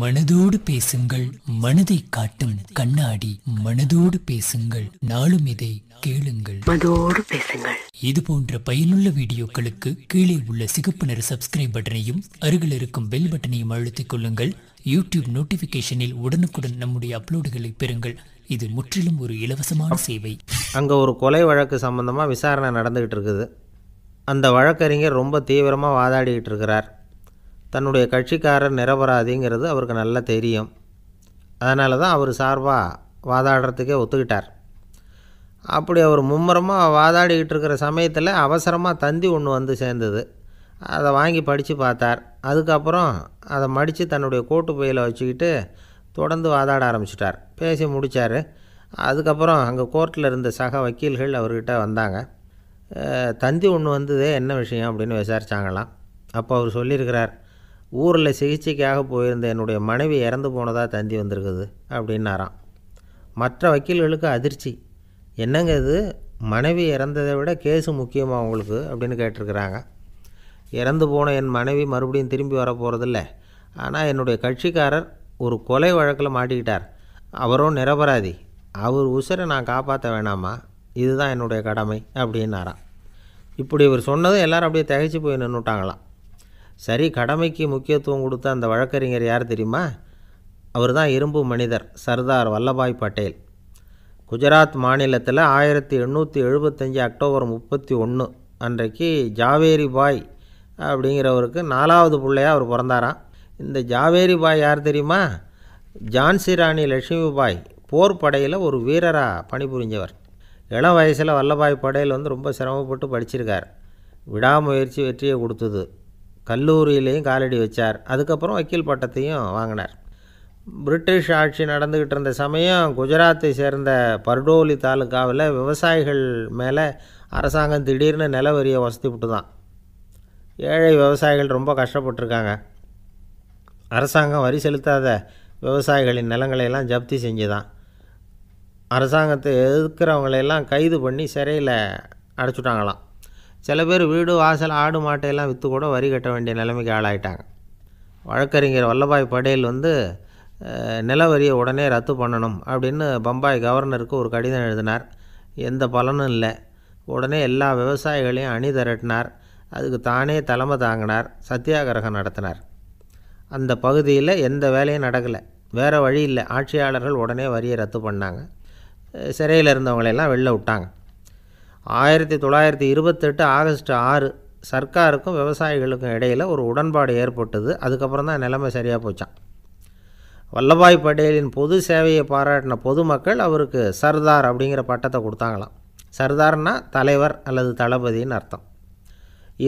மனதோடு பேசுங்கள் மனதை காட்டும் கண்ணாடி மனதோடு பேசுங்கள் நாளும் இதை கேளுங்கள் மனதோடு பேசுங்கள் இது போன்ற பயனுள்ள வீடியோக்களுக்கு கீழே உள்ள சிகப்பு நிற சப்ஸ்கிரைப் பட்டனையும் அருகில் இருக்கும் பெல் பட்டனையும் அழுத்திக் கொள்ளுங்கள் யூடியூப் நோட்டிபிகேஷனில் உடனுக்குடன் நம்முடைய அப்லோடுகளை பெறுங்கள் இது முற்றிலும் ஒரு இலவசமான சேவை அங்கே ஒரு கொலை வழக்கு சம்பந்தமா விசாரணை நடந்துகிட்டு இருக்குது அந்த வழக்கறிஞர் ரொம்ப தீவிரமாக வாதாடிக்கிட்டு இருக்கிறார் தன்னுடைய கட்சிக்காரர் நிரபராதிங்கிறது அவருக்கு நல்லா தெரியும் அதனால தான் அவர் சார்பாக வாதாடுறதுக்கே ஒத்துக்கிட்டார் அப்படி அவர் மும்முரமாக வாதாடிக்கிட்டு இருக்கிற சமயத்தில் அவசரமாக தந்தி ஒன்று வந்து சேர்ந்தது அதை வாங்கி படித்து பார்த்தார் அதுக்கப்புறம் அதை மடித்து தன்னுடைய கோட்டு பையில் வச்சுக்கிட்டு தொடர்ந்து வாதாட ஆரம்பிச்சிட்டார் பேசி முடித்தார் அதுக்கப்புறம் அங்கே கோர்ட்டில் இருந்த சக வக்கீல்கள் அவர்கிட்ட வந்தாங்க தந்தி ஒன்று வந்ததே என்ன விஷயம் அப்படின்னு விசாரித்தாங்களாம் அப்போ அவர் சொல்லியிருக்கிறார் ஊரில் சிகிச்சைக்காக போயிருந்த என்னுடைய மனைவி இறந்து போனதாக தந்தி வந்திருக்குது அப்படின்னாராம் மற்ற வக்கீல்களுக்கு அதிர்ச்சி என்னங்க இது மனைவி இறந்ததை விட கேஸு முக்கியமாக உங்களுக்கு அப்படின்னு கேட்டிருக்கிறாங்க இறந்து போன என் மனைவி மறுபடியும் திரும்பி வர ஆனால் என்னுடைய கட்சிக்காரர் ஒரு கொலை வழக்கில் மாட்டிக்கிட்டார் அவரும் நிரபராதி அவர் உசரை நான் காப்பாற்ற வேணாமா இதுதான் என்னுடைய கடமை அப்படின்னாராம் இப்படி இவர் சொன்னதும் எல்லோரும் அப்படியே தகைச்சு போய் நின்றுட்டாங்களாம் சரி கடமைக்கு முக்கியத்துவம் கொடுத்த அந்த வழக்கறிஞர் யார் தெரியுமா அவர் தான் இரும்பு மனிதர் சர்தார் வல்லபாய் பட்டேல் குஜராத் மாநிலத்தில் ஆயிரத்தி எண்ணூற்றி எழுபத்தஞ்சி அக்டோபர் முப்பத்தி ஒன்று அன்றைக்கு ஜாவேரி பாய் அப்படிங்கிறவருக்கு நாலாவது பிள்ளையாக அவர் பிறந்தாராம் இந்த ஜாவேரி பாய் யார் தெரியுமா ஜான்சி ராணி லட்சுமி பாய் போர் படையில் ஒரு வீரராக பணிபுரிஞ்சவர் இளம் வயசில் வல்லபாய் படையில் வந்து ரொம்ப சிரமப்பட்டு படிச்சிருக்கார் விடாமுயற்சி வெற்றியை கொடுத்தது கல்லூரியிலையும் காலடி வச்சார் அதுக்கப்புறம் வக்கீல் பட்டத்தையும் வாங்கினார் பிரிட்டிஷ் ஆட்சி நடந்துக்கிட்டு இருந்த சமயம் குஜராத்தை சேர்ந்த பர்டோலி தாலுக்காவில் விவசாயிகள் மேலே அரசாங்கம் திடீர்னு நிலவரியை வசதி விட்டு தான் ஏழை விவசாயிகள் ரொம்ப கஷ்டப்பட்டுருக்காங்க அரசாங்கம் வரி செலுத்தாத விவசாயிகளின் நிலங்களையெல்லாம் ஜப்தி செஞ்சு தான் அரசாங்கத்தை எதிர்க்கிறவங்களையெல்லாம் கைது பண்ணி சிறையில் அடைச்சுட்டாங்களாம் சில பேர் வீடு வாசல் ஆடு மாட்டையெல்லாம் விற்று கூட வரி கட்ட வேண்டிய நிலைமைக்கு ஆளாயிட்டாங்க வழக்கறிஞர் வல்லபாய் படேல் வந்து நில வரியை உடனே ரத்து பண்ணணும் அப்படின்னு பம்பாய் கவர்னருக்கு ஒரு கடிதம் எழுதினார் எந்த பலனும் இல்லை உடனே எல்லா விவசாயிகளையும் அணி திரட்டினார் அதுக்கு தானே தலைமை தாங்கினார் சத்தியாகிரகம் நடத்தினார் அந்த பகுதியில் எந்த வேலையும் நடக்கலை வேறு வழி இல்லை ஆட்சியாளர்கள் உடனே வரியை ரத்து பண்ணாங்க சிறையில் இருந்தவங்களையெல்லாம் வெளில விட்டாங்க ஆயிரத்தி தொள்ளாயிரத்தி இருபத்தெட்டு ஆகஸ்ட் ஆறு சர்க்காருக்கும் விவசாயிகளுக்கும் இடையில் ஒரு உடன்பாடு ஏற்பட்டது அதுக்கப்புறம் தான் நிலைமை சரியாக போச்சான் வல்லபாய் பட்டேலின் பொது சேவையை பாராட்டின பொதுமக்கள் அவருக்கு சர்தார் அப்படிங்கிற பட்டத்தை கொடுத்தாங்களாம் சர்தார்னா தலைவர் அல்லது தளபதினு அர்த்தம்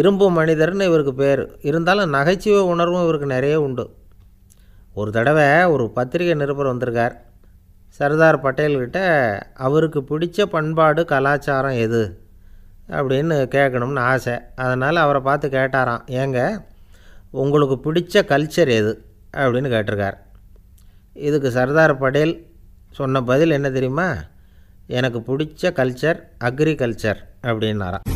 இரும்பு மனிதர்னு இவருக்கு பேர் இருந்தாலும் நகைச்சுவை உணர்வும் இவருக்கு நிறைய உண்டு ஒரு தடவை ஒரு பத்திரிகை நிருபர் வந்திருக்கார் சர்தார் பட்டேல்கிட்ட அவருக்கு பிடிச்ச பண்பாடு கலாச்சாரம் எது அப்படின்னு கேட்கணும்னு ஆசை அதனால் அவரை பார்த்து கேட்டாராம் ஏங்க உங்களுக்கு பிடிச்ச கல்ச்சர் எது அப்படின்னு கேட்டிருக்கார் இதுக்கு சர்தார் பட்டேல் சொன்ன பதில் என்ன தெரியுமா எனக்கு பிடிச்ச கல்ச்சர் அக்ரிகல்ச்சர் அப்படின்னாராம்